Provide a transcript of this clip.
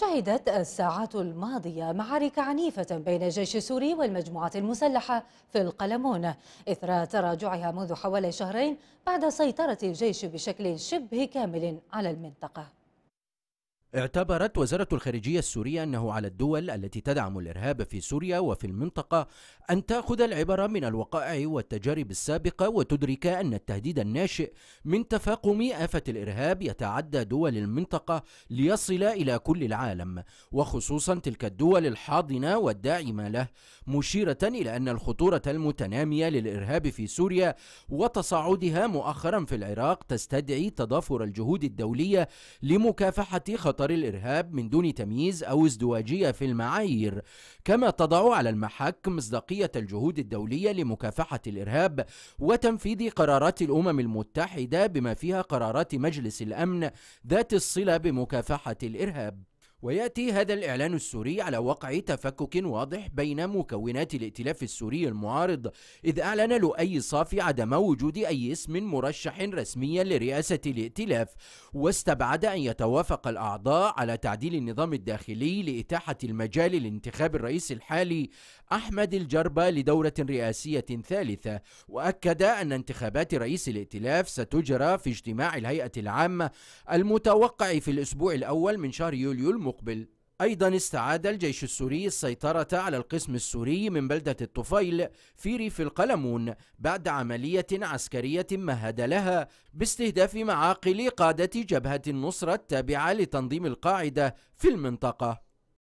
شهدت الساعات الماضية معارك عنيفة بين الجيش السوري والمجموعات المسلحة في القلمون إثر تراجعها منذ حوالي شهرين بعد سيطرة الجيش بشكل شبه كامل على المنطقة اعتبرت وزارة الخارجية السورية أنه على الدول التي تدعم الإرهاب في سوريا وفي المنطقة أن تأخذ العبرة من الوقائع والتجارب السابقة وتدرك أن التهديد الناشئ من تفاقم آفة الإرهاب يتعدى دول المنطقة ليصل إلى كل العالم وخصوصا تلك الدول الحاضنة والداعمة له مشيرة إلى أن الخطورة المتنامية للإرهاب في سوريا وتصاعدها مؤخرا في العراق تستدعي تضافر الجهود الدولية لمكافحة خطورة خطر الإرهاب من دون تمييز أو ازدواجية في المعايير كما تضع على المحك مصداقية الجهود الدولية لمكافحة الإرهاب وتنفيذ قرارات الأمم المتحدة بما فيها قرارات مجلس الأمن ذات الصلة بمكافحة الإرهاب وياتي هذا الاعلان السوري على وقع تفكك واضح بين مكونات الائتلاف السوري المعارض اذ اعلن لؤي صافي عدم وجود اي اسم مرشح رسميا لرئاسه الائتلاف واستبعد ان يتوافق الاعضاء على تعديل النظام الداخلي لاتاحه المجال لانتخاب الرئيس الحالي احمد الجربه لدوره رئاسيه ثالثه واكد ان انتخابات رئيس الائتلاف ستجرى في اجتماع الهيئه العامه المتوقع في الاسبوع الاول من شهر يوليو المقبل أيضا استعاد الجيش السوري السيطرة على القسم السوري من بلدة الطفيل في ريف القلمون بعد عملية عسكرية مهد لها باستهداف معاقل قادة جبهة النصرة التابعة لتنظيم القاعدة في المنطقة